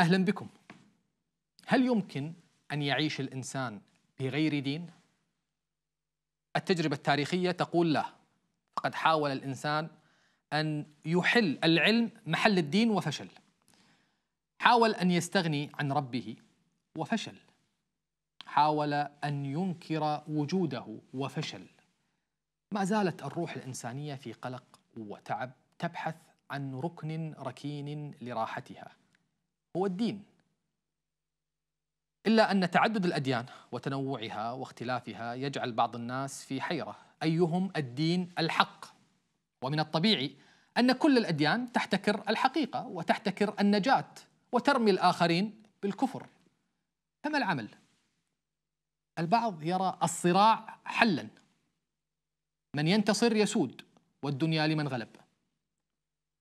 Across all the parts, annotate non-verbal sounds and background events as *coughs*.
اهلا بكم. هل يمكن ان يعيش الانسان بغير دين؟ التجربه التاريخيه تقول لا. فقد حاول الانسان ان يحل العلم محل الدين وفشل. حاول ان يستغني عن ربه وفشل. حاول ان ينكر وجوده وفشل. ما زالت الروح الانسانيه في قلق وتعب تبحث عن ركن ركين لراحتها. هو الدين إلا أن تعدد الأديان وتنوعها واختلافها يجعل بعض الناس في حيرة أيهم الدين الحق ومن الطبيعي أن كل الأديان تحتكر الحقيقة وتحتكر النجاة وترمي الآخرين بالكفر فما العمل؟ البعض يرى الصراع حلا من ينتصر يسود والدنيا لمن غلب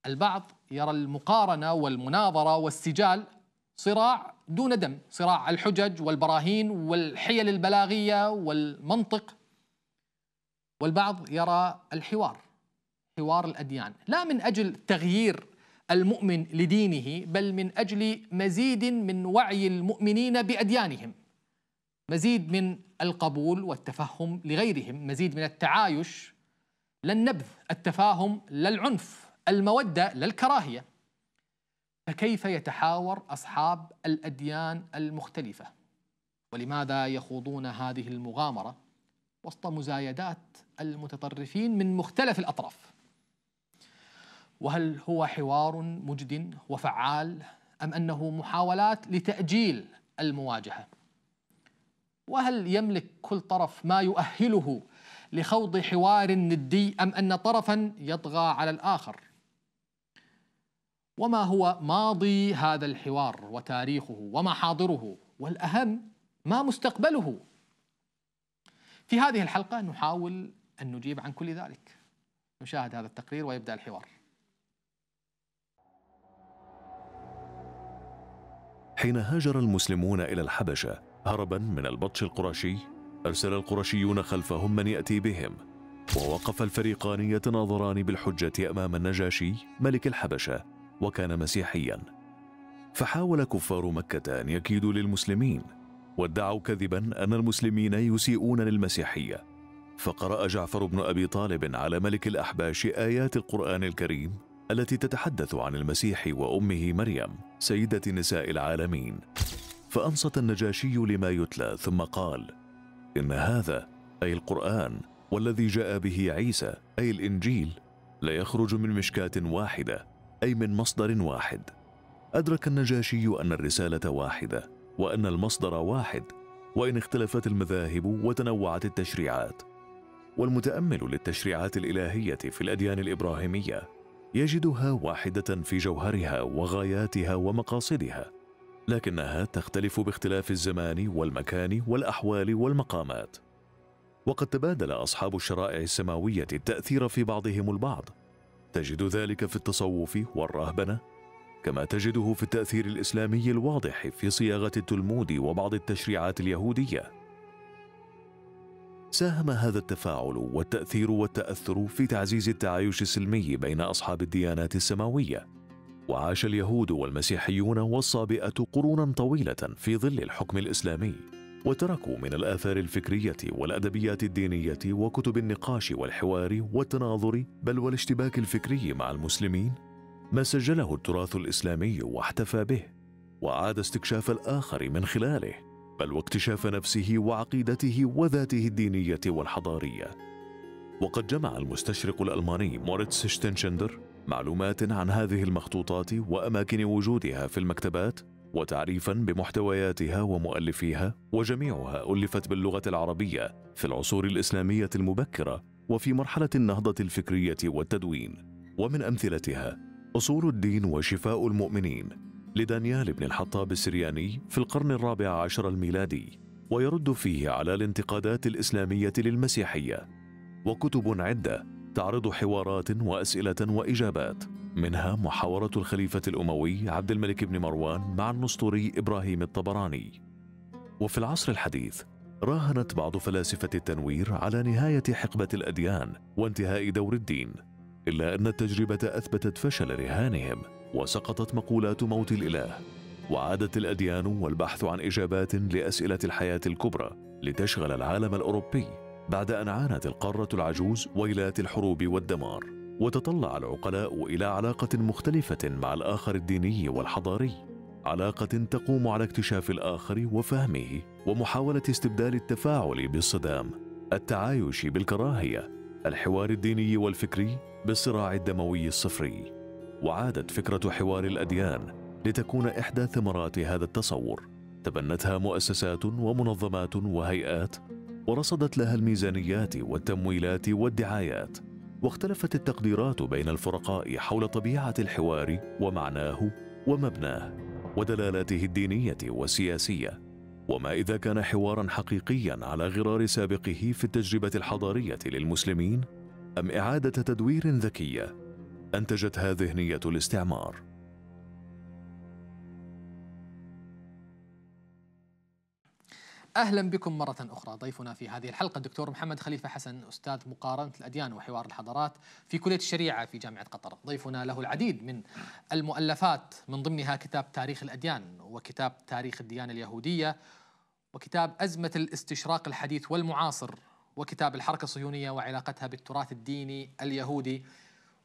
البعض يرى المقارنة والمناظرة والسجال صراع دون دم صراع الحجج والبراهين والحيل البلاغية والمنطق والبعض يرى الحوار حوار الأديان لا من أجل تغيير المؤمن لدينه بل من أجل مزيد من وعي المؤمنين بأديانهم مزيد من القبول والتفهم لغيرهم مزيد من التعايش لا النبذ التفاهم لا العنف المودة لا الكراهية فكيف يتحاور أصحاب الأديان المختلفة ولماذا يخوضون هذه المغامرة وسط مزايدات المتطرفين من مختلف الأطراف وهل هو حوار مجد وفعال أم أنه محاولات لتأجيل المواجهة وهل يملك كل طرف ما يؤهله لخوض حوار ندي أم أن طرفا يطغى على الآخر وما هو ماضي هذا الحوار وتاريخه وما حاضره والأهم ما مستقبله في هذه الحلقة نحاول أن نجيب عن كل ذلك نشاهد هذا التقرير ويبدأ الحوار حين هاجر المسلمون إلى الحبشة هربا من البطش القرشي أرسل القرشيون خلفهم من يأتي بهم ووقف الفريقان يتناظران بالحجة أمام النجاشي ملك الحبشة وكان مسيحيا فحاول كفار مكة أن يكيدوا للمسلمين وادعوا كذبا أن المسلمين يسيئون للمسيحية فقرأ جعفر بن أبي طالب على ملك الأحباش آيات القرآن الكريم التي تتحدث عن المسيح وأمه مريم سيدة نساء العالمين فأنصت النجاشي لما يتلى ثم قال إن هذا أي القرآن والذي جاء به عيسى أي الإنجيل ليخرج من مشكاة واحدة أي من مصدر واحد أدرك النجاشي أن الرسالة واحدة وأن المصدر واحد وإن اختلفت المذاهب وتنوعت التشريعات والمتأمل للتشريعات الإلهية في الأديان الإبراهيمية يجدها واحدة في جوهرها وغاياتها ومقاصدها لكنها تختلف باختلاف الزمان والمكان والأحوال والمقامات وقد تبادل أصحاب الشرائع السماوية التأثير في بعضهم البعض تجد ذلك في التصوف والرهبنه كما تجده في التاثير الاسلامي الواضح في صياغه التلمود وبعض التشريعات اليهوديه ساهم هذا التفاعل والتاثير والتاثر في تعزيز التعايش السلمي بين اصحاب الديانات السماويه وعاش اليهود والمسيحيون والصابئه قرونا طويله في ظل الحكم الاسلامي وتركوا من الآثار الفكرية والأدبيات الدينية وكتب النقاش والحوار والتناظر بل والاشتباك الفكري مع المسلمين ما سجله التراث الإسلامي واحتفى به وعاد استكشاف الآخر من خلاله بل واكتشاف نفسه وعقيدته وذاته الدينية والحضارية وقد جمع المستشرق الألماني موريتس شتنشندر معلومات عن هذه المخطوطات وأماكن وجودها في المكتبات وتعريفا بمحتوياتها ومؤلفيها وجميعها ألفت باللغة العربية في العصور الإسلامية المبكرة وفي مرحلة النهضة الفكرية والتدوين ومن أمثلتها أصول الدين وشفاء المؤمنين لدانيال بن الحطاب السرياني في القرن الرابع عشر الميلادي ويرد فيه على الانتقادات الإسلامية للمسيحية وكتب عدة تعرض حوارات وأسئلة وإجابات منها محاورة الخليفة الأموي عبد الملك بن مروان مع النسطوري إبراهيم الطبراني وفي العصر الحديث راهنت بعض فلاسفة التنوير على نهاية حقبة الأديان وانتهاء دور الدين إلا أن التجربة أثبتت فشل رهانهم وسقطت مقولات موت الإله وعادت الأديان والبحث عن إجابات لأسئلة الحياة الكبرى لتشغل العالم الأوروبي بعد أن عانت القارة العجوز ويلات الحروب والدمار وتطلع العقلاء الى علاقه مختلفه مع الاخر الديني والحضاري علاقه تقوم على اكتشاف الاخر وفهمه ومحاوله استبدال التفاعل بالصدام التعايش بالكراهيه الحوار الديني والفكري بالصراع الدموي الصفري وعادت فكره حوار الاديان لتكون احدى ثمرات هذا التصور تبنتها مؤسسات ومنظمات وهيئات ورصدت لها الميزانيات والتمويلات والدعايات واختلفت التقديرات بين الفرقاء حول طبيعه الحوار ومعناه ومبناه ودلالاته الدينيه والسياسيه وما اذا كان حوارا حقيقيا على غرار سابقه في التجربه الحضاريه للمسلمين ام اعاده تدوير ذكيه انتجتها ذهنيه الاستعمار أهلا بكم مرة أخرى ضيفنا في هذه الحلقة الدكتور محمد خليفة حسن أستاذ مقارنة الأديان وحوار الحضارات في كلية الشريعة في جامعة قطر ضيفنا له العديد من المؤلفات من ضمنها كتاب تاريخ الأديان وكتاب تاريخ الديانة اليهودية وكتاب أزمة الاستشراق الحديث والمعاصر وكتاب الحركة الصهيونية وعلاقتها بالتراث الديني اليهودي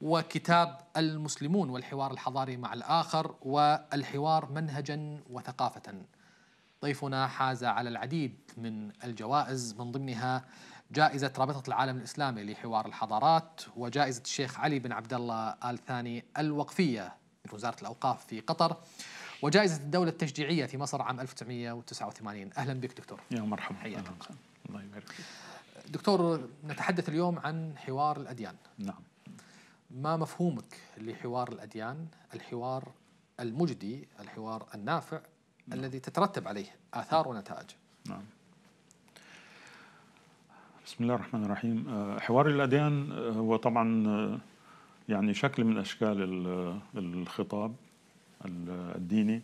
وكتاب المسلمون والحوار الحضاري مع الآخر والحوار منهجا وثقافة ضيفنا حاز على العديد من الجوائز من ضمنها جائزة رابطة العالم الإسلامي لحوار الحضارات وجائزة الشيخ علي بن عبد الله آل ثاني الوقفية من وزارة الأوقاف في قطر وجائزة الدولة التشجيعية في مصر عام 1989 أهلا بك دكتور يا مرحبا حياك الله يبارك فيك دكتور نتحدث اليوم عن حوار الأديان نعم ما مفهومك لحوار الأديان الحوار المجدي الحوار النافع نعم. الذي تترتب عليه آثار ونتائج نعم بسم الله الرحمن الرحيم آه، حوار الأديان آه، هو طبعا آه، يعني شكل من أشكال الخطاب الديني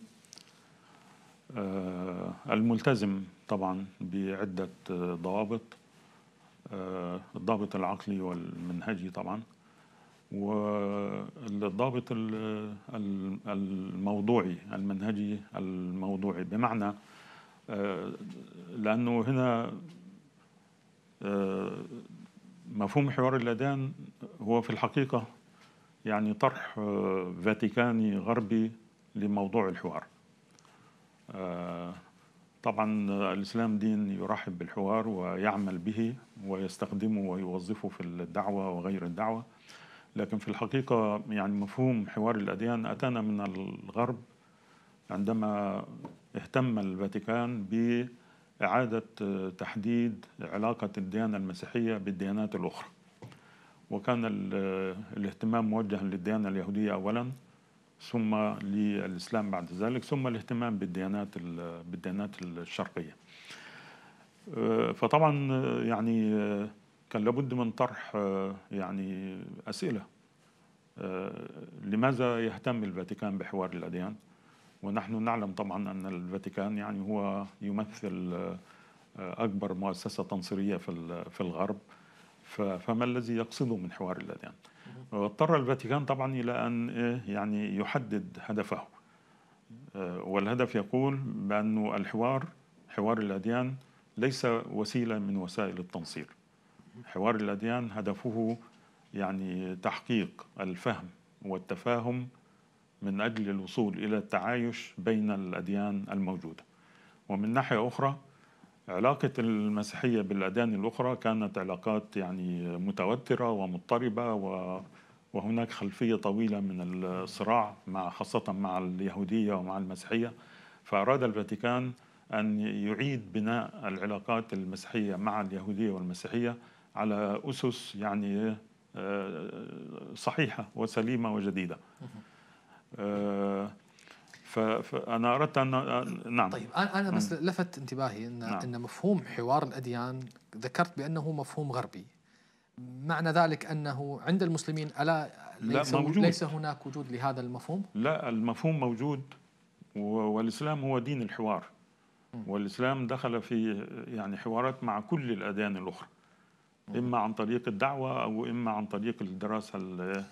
الملتزم طبعا بعدة ضوابط الضابط العقلي والمنهجي طبعا والضابط الموضوعي المنهجي الموضوعي بمعنى آه، لأنه هنا آه، مفهوم حوار اللدان هو في الحقيقة يعني طرح آه، فاتيكاني غربي لموضوع الحوار طبعا الإسلام دين يرحب بالحوار ويعمل به ويستخدمه ويوظفه في الدعوة وغير الدعوة لكن في الحقيقة يعني مفهوم حوار الأديان أتانا من الغرب عندما اهتم الفاتيكان بإعادة تحديد علاقة الديانة المسيحية بالديانات الأخرى وكان الاهتمام موجها للديانة اليهودية أولا ثم للإسلام بعد ذلك ثم الاهتمام بالديانات بالديانات الشرقية أه، فطبعا يعني كان لابد من طرح آه، يعني أسئلة آه، لماذا يهتم الفاتيكان بحوار الأديان ونحن نعلم طبعا أن الفاتيكان يعني هو يمثل آه، أكبر مؤسسة تنصيرية في الغرب فما الذي يقصده من حوار الأديان واضطر الفاتيكان طبعا إلى أن يعني يحدد هدفه والهدف يقول بأن الحوار حوار الأديان ليس وسيلة من وسائل التنصير حوار الأديان هدفه يعني تحقيق الفهم والتفاهم من أجل الوصول إلى التعايش بين الأديان الموجودة ومن ناحية أخرى علاقة المسيحية بالأديان الأخرى كانت علاقات يعني متوترة ومضطربة و وهناك خلفية طويلة من الصراع مع خاصة مع اليهودية ومع المسيحية فأراد الفاتيكان أن يعيد بناء العلاقات المسيحية مع اليهودية والمسيحية على أسس يعني آه، صحيحة وسليمة وجديدة آه، فأنا أردت أن آه، نعم طيب أنا بس لفت انتباهي أن, نعم. أن مفهوم حوار الأديان ذكرت بأنه مفهوم غربي معنى ذلك أنه عند المسلمين ألا ليس, لا موجود. ليس هناك وجود لهذا المفهوم؟ لا المفهوم موجود والإسلام هو دين الحوار والإسلام دخل في يعني حوارات مع كل الأديان الأخرى اما عن طريق الدعوه او اما عن طريق الدراسه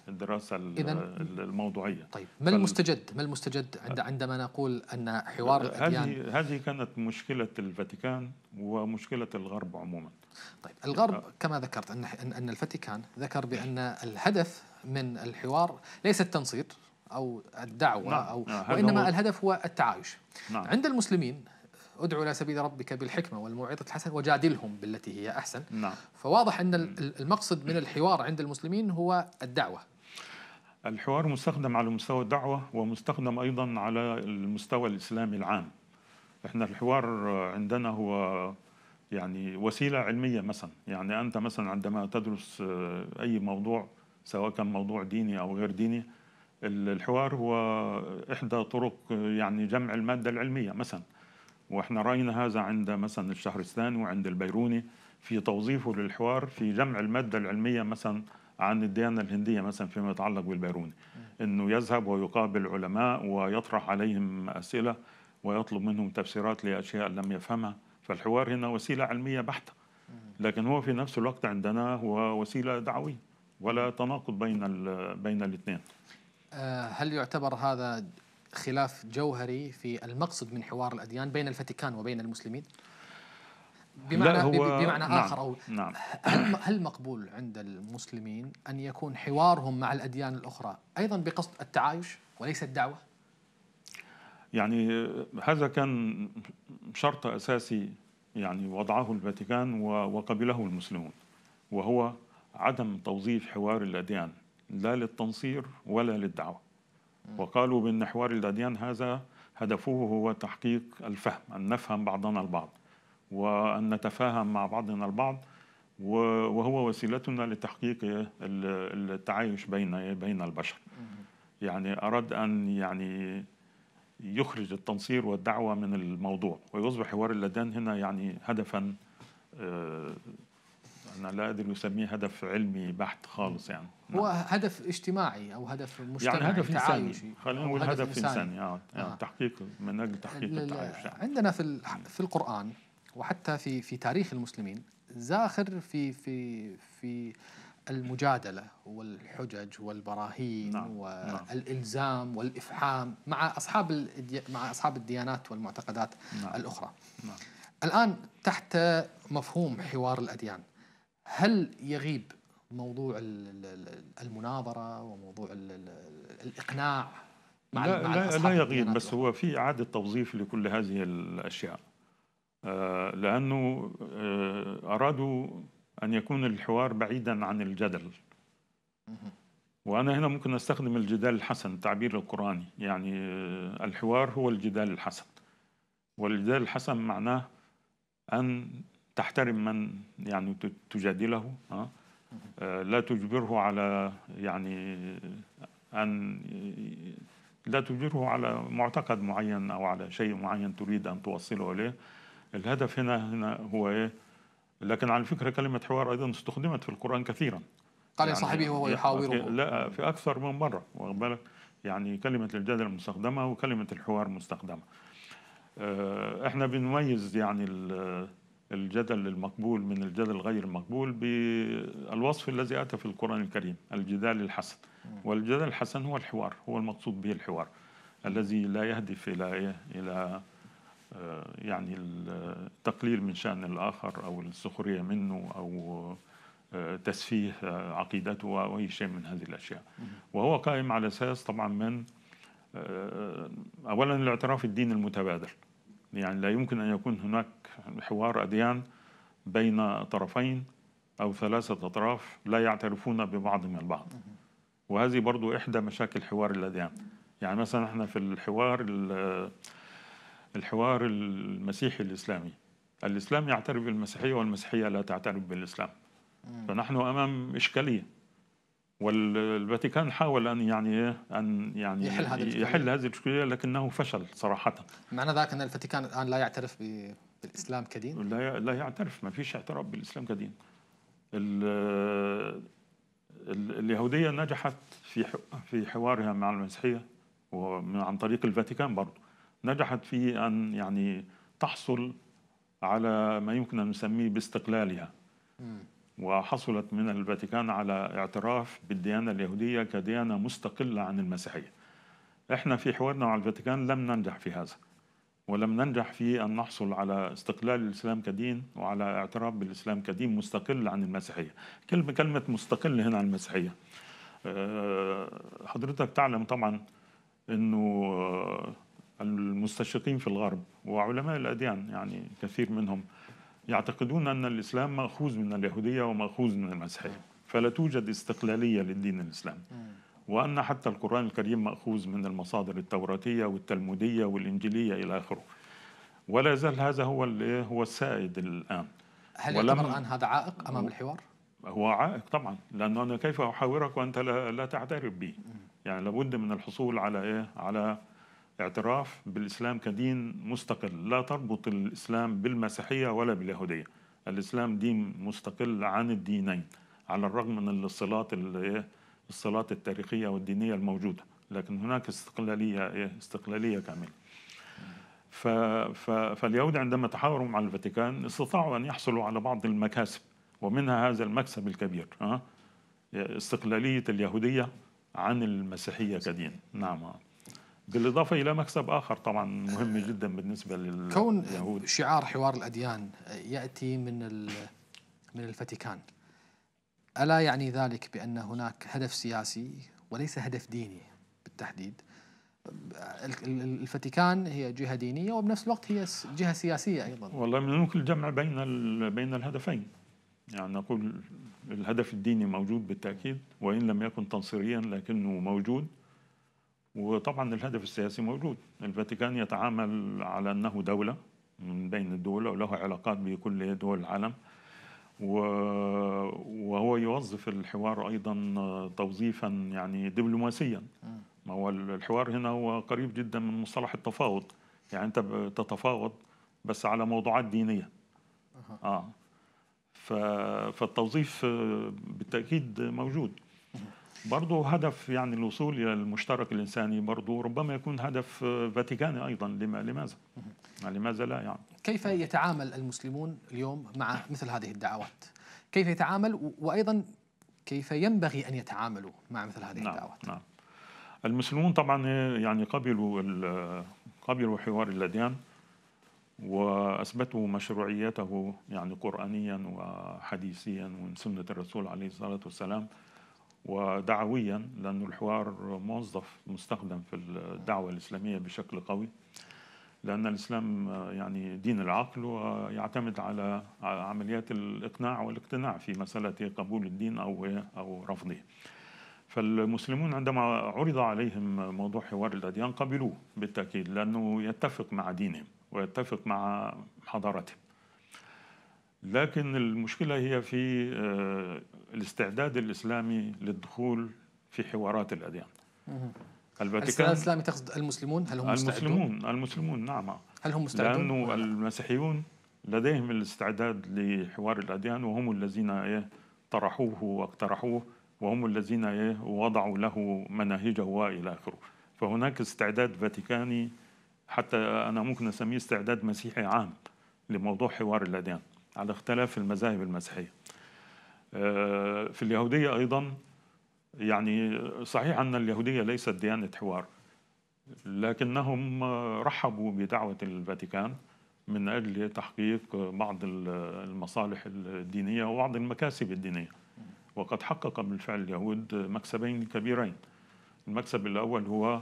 الدراسه الموضوعيه طيب ما المستجد ما المستجد عندما نقول ان حوار الاديان هذه هذه كانت مشكله الفاتيكان ومشكله الغرب عموما طيب الغرب آه. كما ذكرت ان ان الفاتيكان ذكر بان الهدف من الحوار ليس التنصير او الدعوه نعم. او نعم. وانما الهدف هو التعايش نعم. عند المسلمين ادعو الى سبيل ربك بالحكمه والموعظه الحسنه وجادلهم بالتي هي احسن نعم. فواضح ان المقصد من الحوار عند المسلمين هو الدعوه الحوار مستخدم على مستوى الدعوه ومستخدم ايضا على المستوى الاسلامي العام احنا الحوار عندنا هو يعني وسيله علميه مثلا يعني انت مثلا عندما تدرس اي موضوع سواء كان موضوع ديني او غير ديني الحوار هو احدى طرق يعني جمع الماده العلميه مثلا واحنا راينا هذا عند مثلا الشهرستاني وعند البيروني في توظيفه للحوار في جمع الماده العلميه مثلا عن الديانه الهنديه مثلا فيما يتعلق بالبيروني انه يذهب ويقابل علماء ويطرح عليهم اسئله ويطلب منهم تفسيرات لاشياء لم يفهمها فالحوار هنا وسيله علميه بحته لكن هو في نفس الوقت عندنا هو وسيله دعويه ولا تناقض بين بين الاثنين آه، هل يعتبر هذا خلاف جوهري في المقصد من حوار الأديان بين الفاتيكان وبين المسلمين بمعنى هو بمعنى نعم آخر أو نعم هل, هل مقبول عند المسلمين أن يكون حوارهم مع الأديان الأخرى أيضا بقصد التعايش وليس الدعوة؟ يعني هذا كان شرط أساسي يعني وضعه الفاتيكان وقبله المسلمون وهو عدم توظيف حوار الأديان لا للتنصير ولا للدعوة وقالوا بأن حوار الأديان هذا هدفه هو تحقيق الفهم أن نفهم بعضنا البعض وأن نتفاهم مع بعضنا البعض وهو وسيلتنا لتحقيق التعايش بين بين البشر يعني أراد أن يعني يخرج التنصير والدعوة من الموضوع ويصبح حوار الاديان هنا يعني هدفا آه، انا لا أدري يسميه هدف علمي بحت خالص يعني نعم. هو هدف اجتماعي أو هدف مجتمعي يعني هدف إنساني خلينا نقول هدف, هدف إنساني, إنساني. آه. يعني آه. تحقيق من أجل تحقيق التعايش يعني. عندنا في في القرآن وحتى في في تاريخ المسلمين زاخر في في في المجادلة والحجج والبراهين نعم. والإلزام نعم. والإفحام مع أصحاب مع أصحاب الديانات والمعتقدات نعم. الأخرى نعم. الآن تحت مفهوم حوار الأديان هل يغيب موضوع المناظره وموضوع الاقناع مع لا, مع لا, لا يغيب بس هو في اعاده توظيف لكل هذه الاشياء آه، لانه آه، ارادوا ان يكون الحوار بعيدا عن الجدل وانا هنا ممكن استخدم الجدال الحسن التعبير القراني يعني آه، الحوار هو الجدال الحسن والجدال الحسن معناه ان تحترم من يعني تجادله آه. آه، لا تجبره على يعني أن لا تجبره على معتقد معين أو على شيء معين تريد أن توصله إليه الهدف هنا هنا هو إيه لكن على فكرة كلمة حوار أيضا استخدمت في القرآن كثيرا قال يعني صاحبه وهو يحاوره إيه، لا في أكثر من مرة وبالك بالك يعني كلمة الجدل مستخدمة وكلمة الحوار مستخدمة آه، احنا بنميز يعني الجدل المقبول من الجدل غير المقبول بالوصف الذي أتى في القرآن الكريم الجدال الحسن والجدل الحسن هو الحوار هو المقصود به الحوار الذي لا يهدف إلى إيه؟ إلى يعني التقليل من شأن الآخر أو السخرية منه أو آه، تسفيه آه، عقيدته أو أي شيء من هذه الأشياء وهو قائم على أساس طبعا من آه، أولا الاعتراف الديني المتبادل يعني لا يمكن أن يكون هناك حوار أديان بين طرفين أو ثلاثة أطراف لا يعترفون ببعضهم البعض وهذه برضو إحدى مشاكل حوار الأديان يعني مثلا احنا في الحوار الحوار المسيحي الإسلامي الإسلام يعترف بالمسيحية والمسيحية لا تعترف بالإسلام فنحن أمام إشكالية والفاتيكان حاول ان يعني إيه، ان يعني يحل هذه يحل هذه الاشكاليه لكنه فشل صراحه معنى ذاك ان الفاتيكان الان لا يعترف بالاسلام كدين؟ لا لا يعترف ما فيش اعتراف بالاسلام كدين. اليهوديه نجحت في في حوارها مع المسيحيه وعن طريق الفاتيكان برضه نجحت في ان يعني تحصل على ما يمكن ان نسميه باستقلالها. وحصلت من الفاتيكان على اعتراف بالديانة اليهودية كديانة مستقلة عن المسيحية احنا في حوارنا مع الفاتيكان لم ننجح في هذا ولم ننجح في أن نحصل على استقلال الإسلام كدين وعلى اعتراف بالإسلام كدين مستقل عن المسيحية كلمة, كلمة مستقل هنا عن المسيحية آه، حضرتك تعلم طبعا أنه آه، المستشرقين في الغرب وعلماء الأديان يعني كثير منهم يعتقدون أن الإسلام مأخوذ من اليهودية ومأخوذ من المسيحية فلا توجد استقلالية للدين الإسلامي وأن حتى القرآن الكريم مأخوذ من المصادر التوراتية والتلمودية والإنجيلية إلى آخره ولا زال هذا هو هو السائد الآن هل يعتبر الآن هذا عائق أمام الحوار؟ هو عائق طبعا لأنه أنا كيف أحاورك وأنت لا, لا تعترف بي يعني لابد من الحصول على إيه؟ على اعتراف بالإسلام كدين مستقل لا تربط الإسلام بالمسيحية ولا باليهودية الإسلام دين مستقل عن الدينين على الرغم من الصلات الصلات إيه، التاريخية والدينية الموجودة لكن هناك استقلالية إيه، استقلالية كاملة فاليهود عندما تحاوروا مع الفاتيكان استطاعوا أن يحصلوا على بعض المكاسب ومنها هذا المكسب الكبير إيه، استقلالية اليهودية عن المسيحية كدين نعم بالإضافة إلى مكسب آخر طبعا مهم جدا بالنسبة لليهود كون شعار حوار الأديان يأتي من من الفاتيكان ألا يعني ذلك بأن هناك هدف سياسي وليس هدف ديني بالتحديد الفاتيكان هي جهه دينيه وبنفس الوقت هي جهه سياسيه ايضا والله من الممكن الجمع بين بين الهدفين يعني نقول الهدف الديني موجود بالتاكيد وان لم يكن تنصيريا لكنه موجود وطبعا الهدف السياسي موجود الفاتيكان يتعامل على أنه دولة من بين الدول وله علاقات بكل دول العالم وهو يوظف الحوار أيضا توظيفا يعني دبلوماسيا ما هو الحوار هنا هو قريب جدا من مصطلح التفاوض يعني أنت تتفاوض بس على موضوعات دينية آه فالتوظيف بالتأكيد موجود برضه هدف يعني الوصول الى المشترك الانساني برضه ربما يكون هدف آه، فاتيكاني ايضا لما لماذا؟ لماذا لا يعني؟ كيف يتعامل المسلمون اليوم مع مثل هذه الدعوات؟ كيف يتعامل وايضا كيف ينبغي ان يتعاملوا مع مثل هذه نعم الدعوات؟ نعم المسلمون طبعا آه، يعني قبلوا آه، قبلوا حوار الاديان واثبتوا مشروعيته يعني قرانيا وحديثيا ومن سنه الرسول عليه الصلاه والسلام ودعويا لأن الحوار موظف مستخدم في الدعوة الإسلامية بشكل قوي لأن الإسلام يعني دين العقل ويعتمد على عمليات الإقناع والاقتناع في مسألة قبول الدين أو أو رفضه. فالمسلمون عندما عرض عليهم موضوع حوار الأديان قبلوه بالتأكيد لأنه يتفق مع دينهم ويتفق مع حضارتهم. لكن المشكلة هي في آه، الاستعداد الاسلامي للدخول في حوارات الاديان. الفاتيكان الاسلامي تقصد المسلمون هل هم مستعدون؟ المسلمون المسلمون نعم هل هم مستعدون؟ لانه المسيحيون لديهم الاستعداد لحوار الاديان وهم الذين ايه طرحوه واقترحوه وهم الذين ايه وضعوا له مناهجه والى اخره. فهناك استعداد فاتيكاني حتى انا ممكن اسميه استعداد مسيحي عام لموضوع حوار الاديان على اختلاف المذاهب المسيحيه. آه، في اليهودية أيضا يعني صحيح أن اليهودية ليست ديانة حوار لكنهم رحبوا بدعوة الفاتيكان من أجل تحقيق بعض المصالح الدينية وبعض المكاسب الدينية وقد حقق بالفعل اليهود مكسبين كبيرين المكسب الأول هو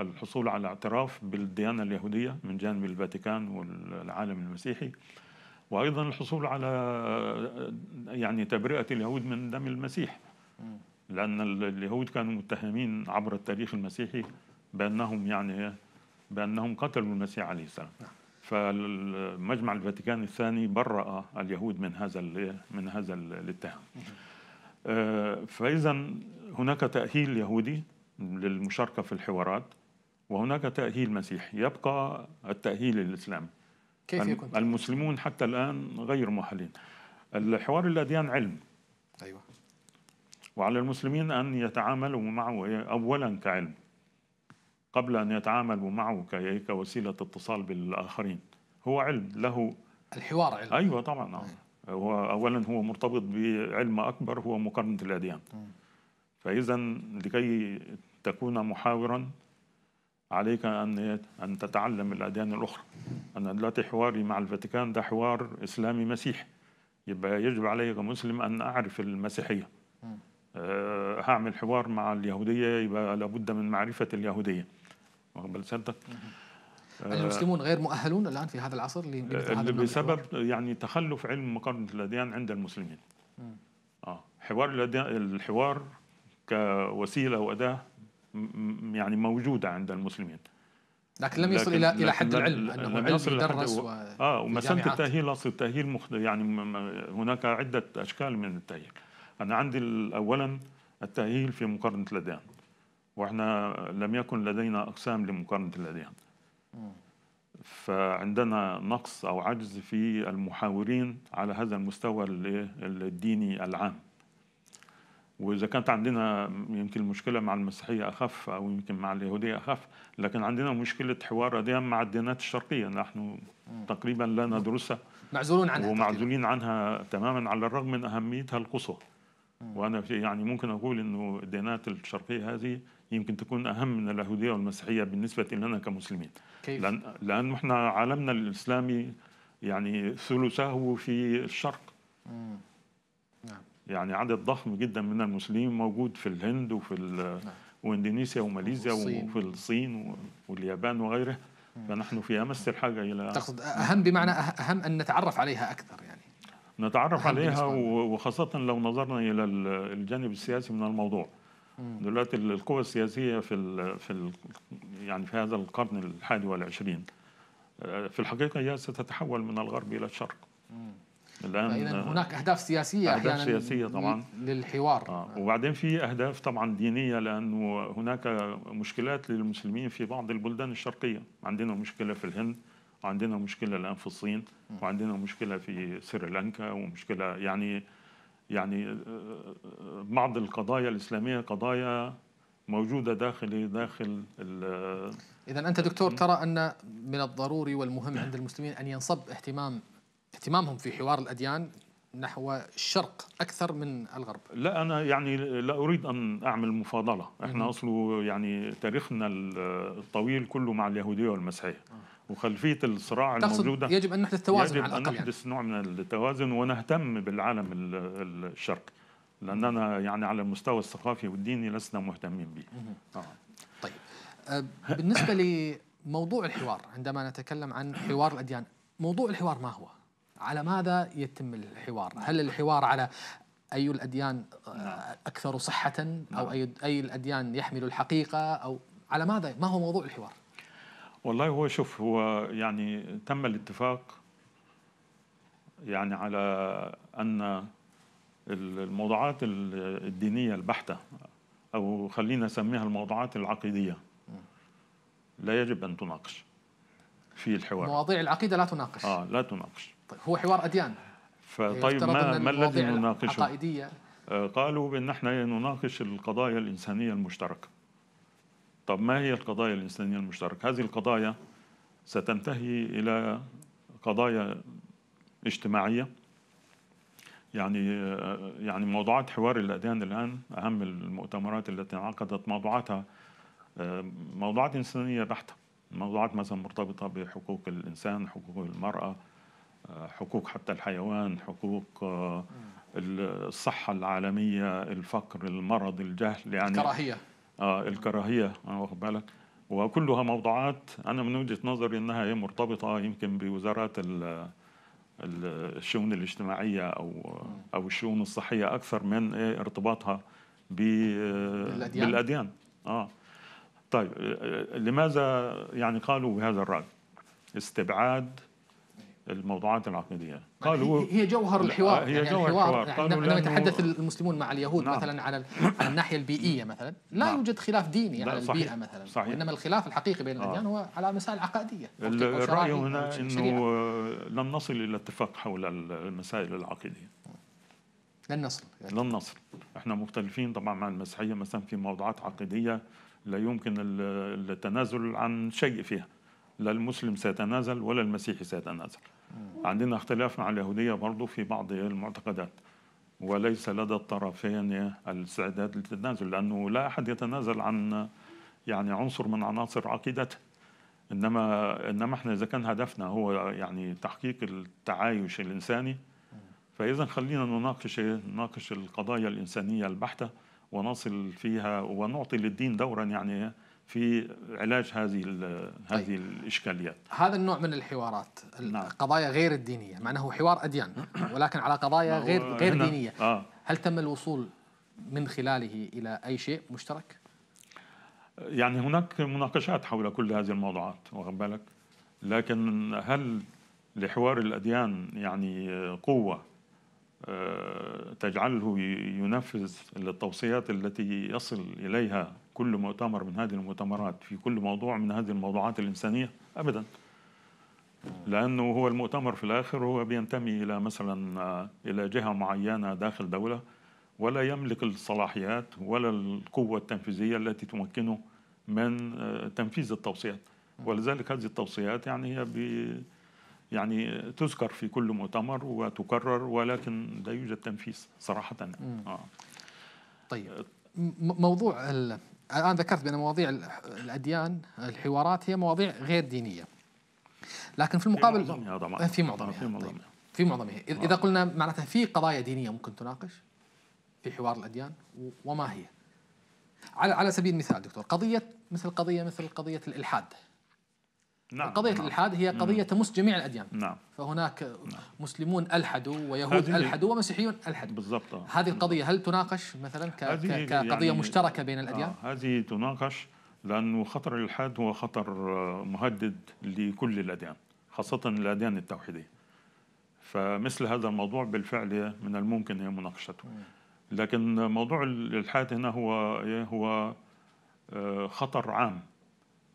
الحصول على اعتراف بالديانة اليهودية من جانب الفاتيكان والعالم المسيحي وايضا الحصول على يعني تبرئه اليهود من دم المسيح لان اليهود كانوا متهمين عبر التاريخ المسيحي بانهم يعني إيه، بانهم قتلوا المسيح عليه السلام نعم. فالمجمع الفاتيكان الثاني برأ اليهود من هذا من هذا الاتهام آه، فاذا هناك تاهيل يهودي للمشاركه في الحوارات وهناك تاهيل مسيحي يبقى التاهيل الاسلامي كيف يكون؟ المسلمون حتى الآن غير مؤهلين الحوار الأديان علم أيوة وعلى المسلمين أن يتعاملوا معه أولا كعلم قبل أن يتعاملوا معه كوسيلة اتصال بالآخرين هو علم له الحوار علم أيوة طبعا نعم. هو أولا هو مرتبط بعلم أكبر هو مقارنة الأديان م. فإذا لكي تكون محاورا عليك أن أن تتعلم الأديان الأخرى أنا دلوقتي حواري مع الفاتيكان ده حوار إسلامي مسيحي يبقى يجب علي كمسلم أن أعرف المسيحية أه هعمل حوار مع اليهودية يبقى لابد من معرفة اليهودية واخد سيادتك؟ آه، المسلمون غير مؤهلون الان في هذا العصر اللي بسبب يعني تخلف علم مقارنه الاديان عند المسلمين. اه حوار الحوار كوسيله واداه يعني موجوده عند المسلمين لكن لم يصل الى الى حد العلم انه لم يصل يدرس و... اه ومساله التاهيل اصل التاهيل مخت... يعني هناك عده اشكال من التاهيل انا عندي اولا التاهيل في مقارنه الاديان واحنا لم يكن لدينا اقسام لمقارنه الاديان فعندنا نقص او عجز في المحاورين على هذا المستوى الديني العام واذا كانت عندنا يمكن المشكله مع المسيحيه اخف او يمكن مع اليهوديه اخف لكن عندنا مشكله حوار دي مع الديانات الشرقيه نحن تقريبا لا نعم. ندرسها معزولون عنها ومعزولين عنها تماما على الرغم من اهميتها القصوى وانا يعني ممكن اقول انه الديانات الشرقيه هذه يمكن تكون اهم من اليهوديه والمسيحيه بالنسبه لنا كمسلمين كيف؟ لان لان احنا عالمنا الاسلامي يعني ثلثه في الشرق مم. نعم يعني عدد ضخم جدا من المسلمين موجود في الهند وفي نعم. واندونيسيا وماليزيا وفي الصين واليابان وغيرها نعم. فنحن في امس الحاجه الى تقصد اهم بمعنى اهم ان نتعرف عليها اكثر يعني نتعرف عليها وخاصه لو نظرنا الى الجانب السياسي من الموضوع دلوقتي القوى السياسيه في في يعني في هذا القرن الحادي والعشرين آه، في الحقيقه هي ستتحول من الغرب الى الشرق الان آه، هناك اهداف سياسيه اهداف أحياناً سياسيه طبعا للحوار آه. وبعدين في اهداف طبعا دينيه لانه هناك مشكلات للمسلمين في بعض البلدان الشرقيه عندنا مشكله في الهند وعندنا مشكله الان في الصين وعندنا مشكله في سريلانكا ومشكله يعني يعني آه، بعض القضايا الاسلاميه قضايا موجوده داخل داخل آه، اذا انت دكتور ترى ان من الضروري والمهم عند المسلمين ان ينصب اهتمام اهتمامهم في حوار الأديان نحو الشرق اكثر من الغرب لا انا يعني لا اريد ان اعمل مفاضله احنا اصله يعني تاريخنا الطويل كله مع اليهوديه والمسيحيه آه. وخلفيه الصراع الموجوده يجب ان نحدث توازن يجب على ان يعني. نحدث يعني. نوع من التوازن ونهتم بالعالم الشرقي لاننا يعني على المستوى الثقافي والديني لسنا مهتمين به آه. طيب آه، بالنسبه لموضوع الحوار عندما نتكلم عن حوار الاديان موضوع الحوار ما هو على ماذا يتم الحوار؟ هل الحوار على اي الاديان آه، اكثر صحه او نعم. اي اي الاديان يحمل الحقيقه او على ماذا ما هو موضوع الحوار؟ والله هو شوف هو يعني تم الاتفاق يعني على ان الموضوعات الدينيه البحته او خلينا نسميها الموضوعات العقيديه لا يجب ان تناقش في الحوار مواضيع العقيده لا تناقش اه لا تناقش طيب هو حوار أديان فطيب ما, ما الذي نناقشه؟ عقائدية آه، قالوا بأن احنا نناقش القضايا الإنسانية المشتركة طب ما هي القضايا الإنسانية المشتركة؟ هذه القضايا ستنتهي إلى قضايا اجتماعية يعني آه، يعني موضوعات حوار الأديان الآن أهم المؤتمرات التي انعقدت موضوعاتها آه، موضوعات إنسانية بحتة موضوعات مثلا مرتبطة بحقوق الإنسان حقوق المرأة آه، حقوق حتى الحيوان حقوق آه، الصحة العالمية الفقر المرض الجهل يعني الكراهية آه الكراهية آه واخد بالك وكلها موضوعات أنا من وجهة نظري أنها هي مرتبطة يمكن بوزارات الشؤون الاجتماعية أو أو الشؤون الصحية أكثر من إيه ارتباطها بالأديان, بالأديان. آه. طيب آه، لماذا يعني قالوا بهذا الرأي استبعاد الموضوعات العقيدية يعني قالوا هي جوهر الحوار هي يعني جوهر الحوار يعني قالوا عندما يتحدث المسلمون مع اليهود نعم. مثلا *coughs* على الناحية البيئية مثلا لا نعم. يوجد خلاف ديني على صحيح. البيئة مثلا صحيح. وإنما الخلاف الحقيقي بين آه. الأديان آه. هو على مسائل عقائدية الرأي هنا أنه لم نصل إلى اتفاق حول المسائل العقيدية لن نصل يعني. لن نصل احنا مختلفين طبعا مع المسيحية مثلا في موضوعات عقيدية لا يمكن التنازل عن شيء فيها لا المسلم سيتنازل ولا المسيحي سيتنازل عندنا اختلاف مع اليهودية برضو في بعض المعتقدات وليس لدى الطرفين الاستعداد للتنازل لأنه لا أحد يتنازل عن يعني عنصر من عناصر عقيدته انما انما احنا اذا كان هدفنا هو يعني تحقيق التعايش الانساني فاذا خلينا نناقش نناقش القضايا الانسانيه البحته ونصل فيها ونعطي للدين دورا يعني في علاج هذه هذه طيب. الاشكاليات هذا النوع من الحوارات نعم. غير الدينيه مع انه حوار اديان ولكن على قضايا غير غير دينيه آه. هل تم الوصول من خلاله الى اي شيء مشترك يعني هناك مناقشات حول كل هذه الموضوعات واخد بالك لكن هل لحوار الاديان يعني قوه آه، تجعله ينفذ التوصيات التي يصل اليها كل مؤتمر من هذه المؤتمرات في كل موضوع من هذه الموضوعات الإنسانية أبدا لأنه هو المؤتمر في الآخر هو بينتمي إلى مثلا آه، إلى جهة معينة داخل دولة ولا يملك الصلاحيات ولا القوة التنفيذية التي تمكنه من آه، تنفيذ التوصيات ولذلك هذه التوصيات يعني هي بي يعني تذكر في كل مؤتمر وتكرر ولكن لا يوجد تنفيذ صراحة آه. طيب موضوع الآن ذكرت بأن مواضيع الأديان الحوارات هي مواضيع غير دينية لكن في المقابل في معظمها في معظمها, في معظمها. طيب. في معظمها إذا قلنا معناتها في قضايا دينية ممكن تناقش في حوار الأديان وما هي على على سبيل المثال دكتور قضية مثل قضية مثل قضية الإلحاد نعم قضية نعم الإلحاد هي قضية نعم تمس جميع الأديان نعم فهناك نعم مسلمون ألحدوا ويهود ألحدوا ومسيحيون ألحدوا بالضبط هذه القضية هل تناقش مثلا يعني كقضية يعني مشتركة بين الأديان؟ آه هذه تناقش لأنه خطر الإلحاد هو خطر آه، مهدد لكل الأديان خاصة الأديان التوحيدية فمثل هذا الموضوع بالفعل من الممكن هي مناقشته لكن موضوع الإلحاد هنا هو إيه؟ هو آه، خطر عام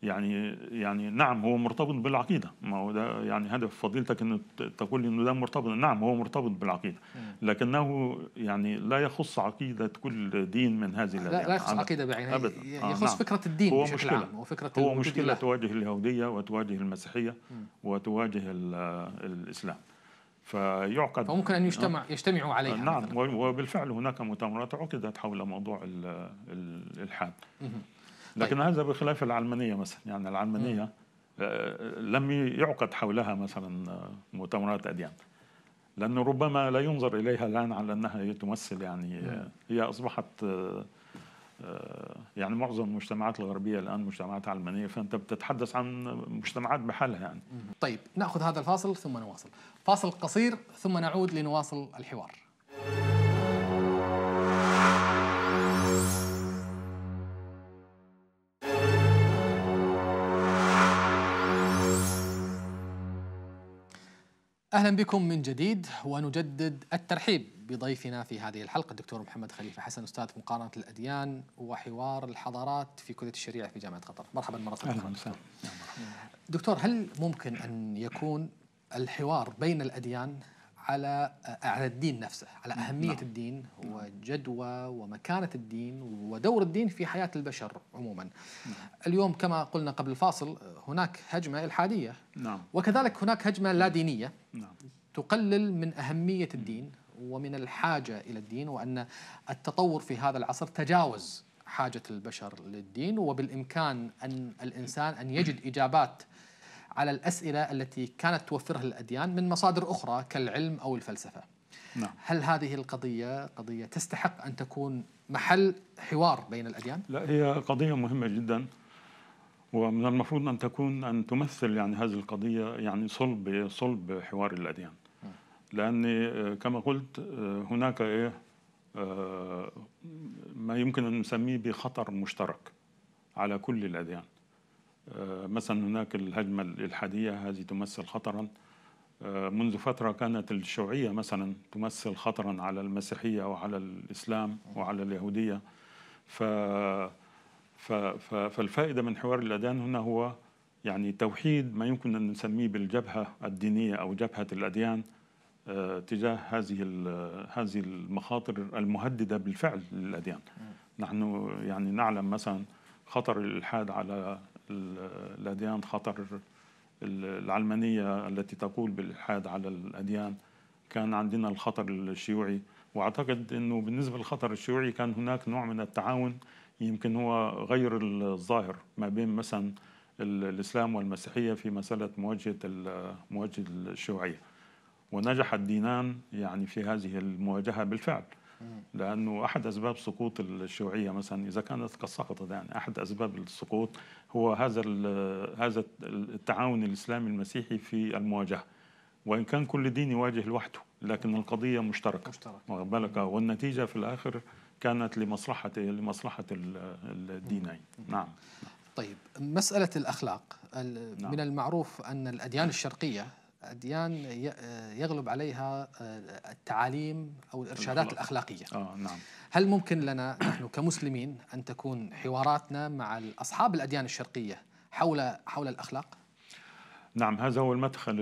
يعني يعني نعم هو مرتبط بالعقيده ما هو ده يعني هدف فضيلتك ان تقول انه ده مرتبط نعم هو مرتبط بالعقيده لكنه يعني لا يخص عقيده كل دين من هذه لا, لا يخص عقيده بعينها أبداً. آه، يخص نعم. فكره الدين هو بشكل مشكلة. عام وفكره هو مشكله الله. تواجه اليهوديه وتواجه المسيحيه وتواجه الاسلام فيعقد فممكن ان يجتمع آه. يجتمعوا عليها نعم مثلاً. وبالفعل هناك مؤتمرات عقدت حول موضوع الالحاد لكن طيب. هذا بخلاف العلمانيه مثلا يعني العلمانيه آه، لم يعقد حولها مثلا آه، مؤتمرات اديان لانه ربما لا ينظر اليها الان على انها تمثل يعني آه، هي اصبحت يعني معظم المجتمعات الغربيه الان مجتمعات علمانيه فانت بتتحدث عن مجتمعات بحالها يعني. طيب ناخذ هذا الفاصل ثم نواصل. فاصل قصير ثم نعود لنواصل الحوار. اهلا بكم من جديد ونجدد الترحيب بضيفنا في هذه الحلقه الدكتور محمد خليفه حسن استاذ مقارنه الاديان وحوار الحضارات في كليه الشريعه في جامعه قطر، مرحبا مره اخرى. اهلا وسهلا. دكتور هل ممكن ان يكون الحوار بين الاديان على آه، على الدين نفسه على نعم. أهمية نعم. الدين وجدوى ومكانة الدين ودور الدين في حياة البشر عموما نعم. اليوم كما قلنا قبل الفاصل هناك هجمة إلحادية نعم. وكذلك هناك هجمة لا نعم. دينية نعم. تقلل من أهمية الدين ومن الحاجة إلى الدين وأن التطور في هذا العصر تجاوز حاجة البشر للدين وبالإمكان أن الإنسان أن يجد إجابات على الأسئلة التي كانت توفرها الأديان من مصادر أخرى كالعلم أو الفلسفة نعم. هل هذه القضية قضية تستحق أن تكون محل حوار بين الأديان؟ لا هي قضية مهمة جدا ومن المفروض أن تكون أن تمثل يعني هذه القضية يعني صلب صلب حوار الأديان نعم. لأن كما قلت هناك إيه آه، ما يمكن أن نسميه بخطر مشترك على كل الأديان آه، مثلا هناك الهجمة الإلحادية هذه تمثل خطرا آه، منذ فترة كانت الشيوعية مثلا تمثل خطرا على المسيحية وعلى الإسلام وعلى اليهودية ف فالفائدة من حوار الأديان هنا هو يعني توحيد ما يمكن أن نسميه بالجبهة الدينية أو جبهة الأديان آه، تجاه هذه هذه المخاطر المهددة بالفعل للأديان نحن يعني نعلم مثلا خطر الإلحاد على الأديان خطر العلمانية التي تقول بالإلحاد على الأديان كان عندنا الخطر الشيوعي واعتقد انه بالنسبه للخطر الشيوعي كان هناك نوع من التعاون يمكن هو غير الظاهر ما بين مثلا الاسلام والمسيحيه في مساله مواجهه مواجهه الشيوعيه ونجح الدينان يعني في هذه المواجهه بالفعل لانه احد اسباب سقوط الشيوعيه مثلا اذا كانت قد سقطت يعني احد اسباب السقوط هو هذا هذا التعاون الاسلامي المسيحي في المواجهه وان كان كل دين يواجه لوحده لكن القضيه مشتركه مشتركه بالك والنتيجه في الاخر كانت لمصلحه لمصلحه الدينين نعم طيب مساله الاخلاق نعم. من المعروف ان الاديان الشرقيه أديان يغلب عليها آه، التعاليم أو الإرشادات الأخلاقية آه نعم. هل ممكن لنا نحن كمسلمين أن تكون حواراتنا مع أصحاب الأديان الشرقية حول حول الأخلاق؟ نعم هذا هو المدخل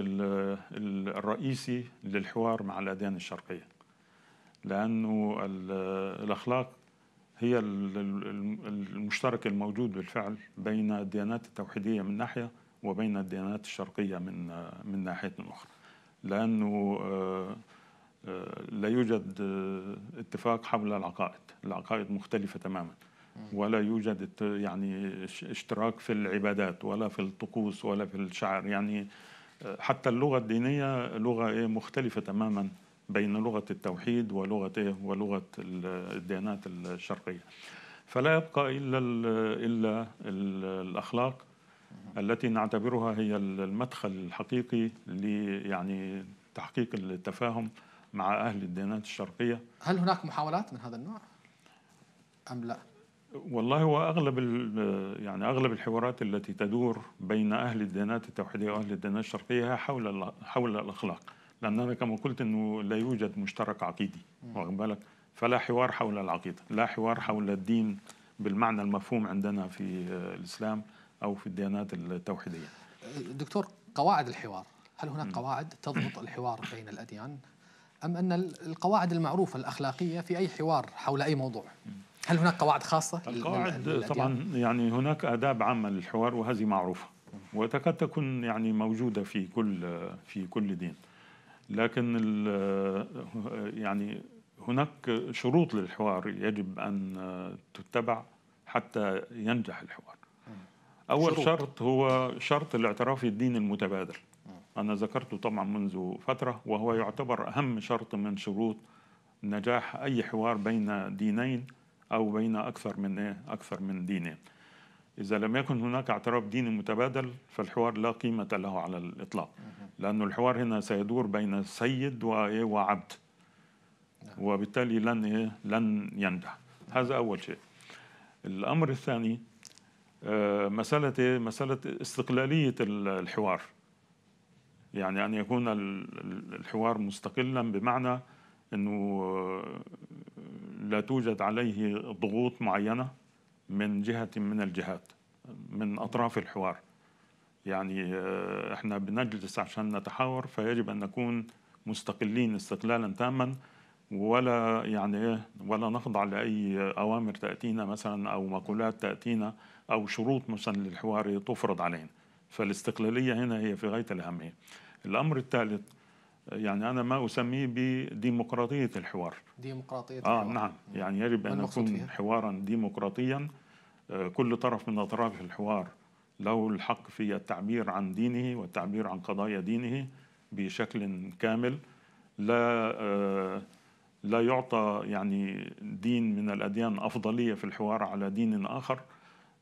الرئيسي للحوار مع الأديان الشرقية لأنه الأخلاق هي المشترك الموجود بالفعل بين الديانات التوحيدية من ناحية وبين الديانات الشرقية من من ناحية أخرى لأنه آه، آه، لا يوجد اتفاق حول العقائد العقائد مختلفة تماما ولا يوجد يعني اشتراك في العبادات ولا في الطقوس ولا في الشعر يعني آه، حتى اللغة الدينية لغة إيه، مختلفة تماما بين لغة التوحيد ولغة إيه ولغة الديانات الشرقية فلا يبقى إلا إلا الأخلاق التي نعتبرها هي المدخل الحقيقي يعني تحقيق التفاهم مع أهل الديانات الشرقية هل هناك محاولات من هذا النوع أم لا؟ والله هو اغلب يعني اغلب الحوارات التي تدور بين اهل الديانات التوحيديه واهل الديانات الشرقيه حول حول الاخلاق لان كما قلت انه لا يوجد مشترك عقيدي بالك فلا حوار حول العقيده لا حوار حول الدين بالمعنى المفهوم عندنا في الاسلام او في الديانات التوحيديه دكتور قواعد الحوار هل هناك قواعد تضبط الحوار بين الاديان ام ان القواعد المعروفه الاخلاقيه في اي حوار حول اي موضوع هل هناك قواعد خاصه القواعد طبعا يعني هناك اداب عامه للحوار وهذه معروفه وتكاد تكون يعني موجوده في كل في كل دين لكن يعني هناك شروط للحوار يجب ان تتبع حتى ينجح الحوار أول شروط. شرط هو شرط الاعتراف الدين المتبادل أنا ذكرته طبعا منذ فترة وهو يعتبر أهم شرط من شروط نجاح أي حوار بين دينين أو بين أكثر من إيه؟ أكثر من دينين إذا لم يكن هناك اعتراف ديني متبادل فالحوار لا قيمة له على الإطلاق لأن الحوار هنا سيدور بين سيد إيه، وعبد نعم. وبالتالي لن إيه، لن ينجح هذا أول شيء الأمر الثاني آه، مسألة إيه؟ مسألة استقلالية الحوار يعني أن يكون الحوار مستقلا بمعنى أنه آه، لا توجد عليه ضغوط معينة من جهة من الجهات من أطراف الحوار يعني آه، احنا بنجلس عشان نتحاور فيجب ان نكون مستقلين استقلالا تاما ولا يعني ايه ولا نخضع لاي اوامر تاتينا مثلا او مقولات تاتينا أو شروط مثلا للحوار تفرض علينا فالاستقلالية هنا هي في غاية الأهمية الأمر الثالث يعني أنا ما أسميه بديمقراطية الحوار ديمقراطية آه، الحوار. آه نعم يعني يجب أن يكون حوارا ديمقراطيا آه، كل طرف من أطراف الحوار له الحق في التعبير عن دينه والتعبير عن قضايا دينه بشكل كامل لا آه، لا يعطى يعني دين من الأديان أفضلية في الحوار على دين آخر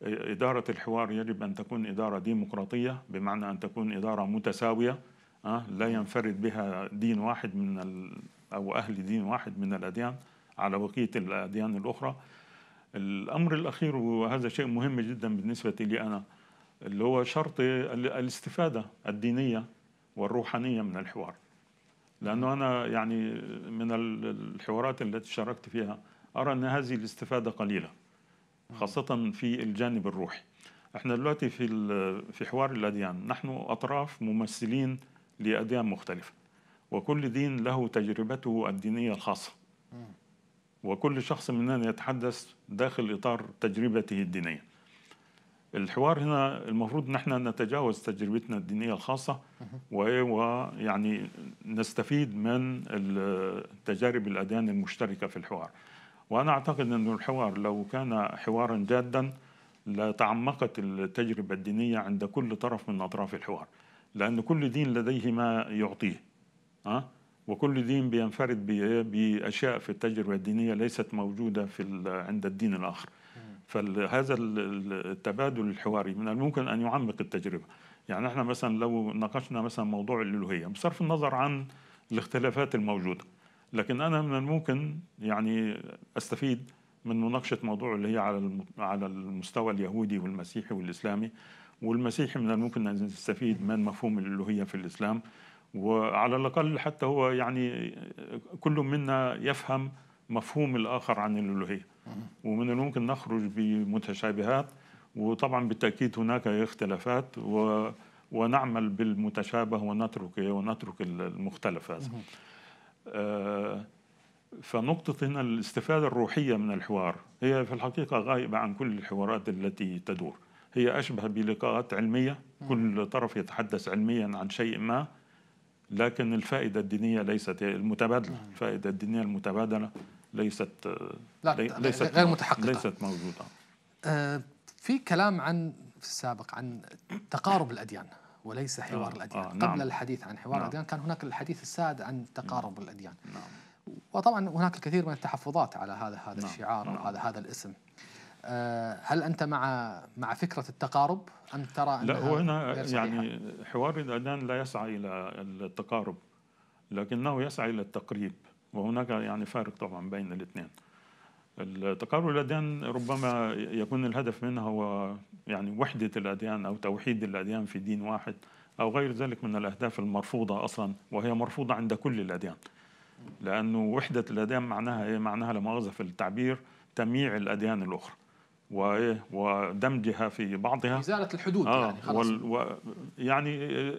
إدارة الحوار يجب أن تكون إدارة ديمقراطية بمعنى أن تكون إدارة متساوية آه، لا ينفرد بها دين واحد من أو أهل دين واحد من الأديان على بقية الأديان الأخرى الأمر الأخير وهذا شيء مهم جدا بالنسبة لي أنا اللي هو شرط الاستفادة الدينية والروحانية من الحوار لأنه أنا يعني من الحوارات التي شاركت فيها أرى أن هذه الاستفادة قليلة خاصة في الجانب الروحي احنا دلوقتي في في حوار الاديان نحن اطراف ممثلين لاديان مختلفه وكل دين له تجربته الدينيه الخاصه وكل شخص مننا يتحدث داخل اطار تجربته الدينيه الحوار هنا المفروض نحن نتجاوز تجربتنا الدينيه الخاصه ويعني نستفيد من تجارب الاديان المشتركه في الحوار وأنا أعتقد أن الحوار لو كان حوارا جادا لتعمقت التجربة الدينية عند كل طرف من أطراف الحوار لأن كل دين لديه ما يعطيه أه؟ وكل دين بينفرد بأشياء في التجربة الدينية ليست موجودة في عند الدين الآخر فهذا التبادل الحواري من الممكن أن يعمق التجربة يعني احنا مثلا لو ناقشنا مثلا موضوع الالوهيه بصرف النظر عن الاختلافات الموجوده لكن انا من الممكن يعني استفيد من مناقشه موضوع اللي هي على على المستوى اليهودي والمسيحي والاسلامي والمسيحي من الممكن ان نستفيد من مفهوم الالوهيه في الاسلام وعلى الاقل حتى هو يعني كل منا يفهم مفهوم الاخر عن الالوهيه ومن الممكن نخرج بمتشابهات وطبعا بالتاكيد هناك اختلافات و ونعمل بالمتشابه ونترك ونترك المختلف هذا آه، فنقطة هنا الاستفادة الروحية من الحوار هي في الحقيقة غائبة عن كل الحوارات التي تدور هي أشبه بلقاءات علمية كل طرف يتحدث علميا عن شيء ما لكن الفائدة الدينية ليست المتبادلة الفائدة الدينية المتبادلة ليست لا ليست غير متحققة ليست موجودة آه، في كلام عن في السابق عن تقارب الأديان وليس حوار آه الأديان آه قبل نعم الحديث عن حوار نعم الأديان كان هناك الحديث الساد عن تقارب نعم. الأديان نعم وطبعا هناك الكثير من التحفظات على هذا هذا نعم الشعار نعم أو هذا هذا الاسم آه، هل انت مع مع فكره التقارب ام ترى لا هو هنا يعني حوار الاذان لا يسعى الى التقارب لكنه يسعى الى التقريب وهناك يعني فارق طبعا بين الاثنين التقارب الأديان ربما يكون الهدف منها هو يعني وحدة الأديان أو توحيد الأديان في دين واحد أو غير ذلك من الأهداف المرفوضة أصلا وهي مرفوضة عند كل الأديان لأنه وحدة الأديان معناها إيه؟ معناها لمؤاخذة في التعبير تمييع الأديان الأخرى وإيه ودمجها في بعضها إزالة الحدود آه يعني خلاص. وال... و... يعني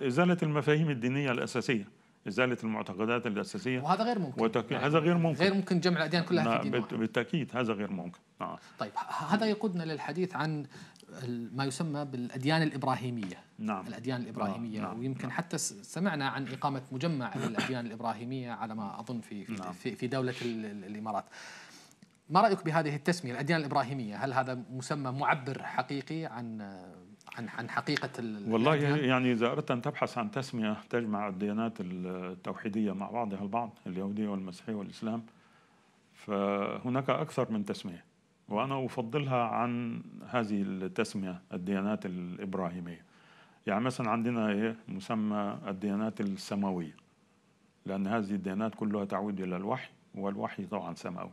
إزالة المفاهيم الدينية الأساسية ازاله المعتقدات الاساسيه وهذا غير ممكن وتك... يعني هذا غير ممكن غير ممكن جمع الاديان كلها نعم، في دين واحد. بالتاكيد هذا غير ممكن نعم طيب هذا يقودنا للحديث عن ما يسمى بالاديان الابراهيميه نعم الاديان الابراهيميه نعم. ويمكن نعم. حتى سمعنا عن اقامه مجمع للاديان الابراهيميه على ما اظن في في, نعم. في دوله الامارات ما رايك بهذه التسميه الاديان الابراهيميه هل هذا مسمى معبر حقيقي عن عن عن حقيقه والله يعني اذا اردت ان تبحث عن تسميه تجمع الديانات التوحيديه مع بعضها البعض اليهوديه والمسيحيه والاسلام فهناك اكثر من تسميه وانا افضلها عن هذه التسميه الديانات الابراهيميه يعني مثلا عندنا ايه مسمى الديانات السماويه لان هذه الديانات كلها تعود الى الوحي والوحي طبعا سماوي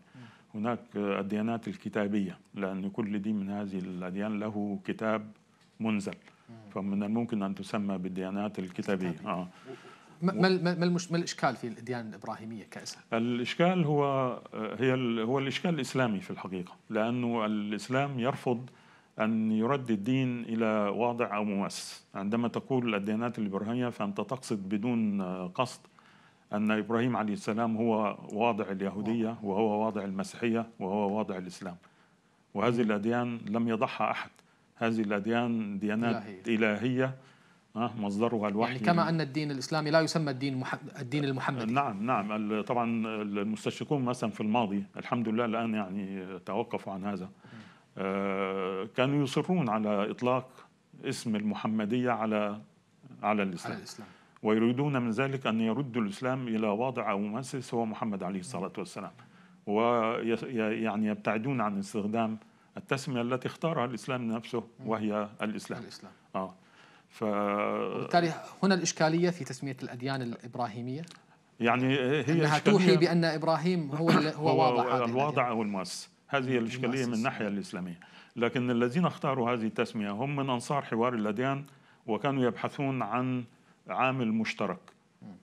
هناك الديانات الكتابيه لان كل دين من هذه الاديان له كتاب منزل فمن الممكن ان تسمى بالديانات الكتابيه اه ما, ما, المش... ما الاشكال في الديانه الابراهيميه كاسم؟ الاشكال هو آه، هي هو الاشكال الاسلامي في الحقيقه لانه الاسلام يرفض ان يرد الدين الى واضع او ممس عندما تقول الديانات الابراهيميه فانت تقصد بدون آه، قصد ان ابراهيم عليه السلام هو واضع اليهوديه وهو واضع المسيحيه وهو واضع الاسلام وهذه الاديان لم يضعها احد هذه الأديان ديانات إلهية, إلهية آه، مصدرها الوحي يعني كما ان الدين الاسلامي لا يسمى الدين مح... الدين المحمدي نعم نعم طبعا المستشرقون مثلا في الماضي الحمد لله الان يعني توقفوا عن هذا آه، كانوا يصرون على اطلاق اسم المحمديه على على الاسلام, على الإسلام. ويريدون من ذلك ان يردوا الاسلام الى واضع او مؤسس هو محمد عليه الصلاه والسلام ويعني يبتعدون عن استخدام التسمية التي اختارها الإسلام نفسه وهي الإسلام الإسلام آه ف... وبالتالي هنا الإشكالية في تسمية الأديان الإبراهيمية يعني هي أنها توحي بأن إبراهيم هو هو واضع الواضع أو المؤسس هذه الإشكالية من الناحية الإسلامية لكن الذين اختاروا هذه التسمية هم من أنصار حوار الأديان وكانوا يبحثون عن عامل مشترك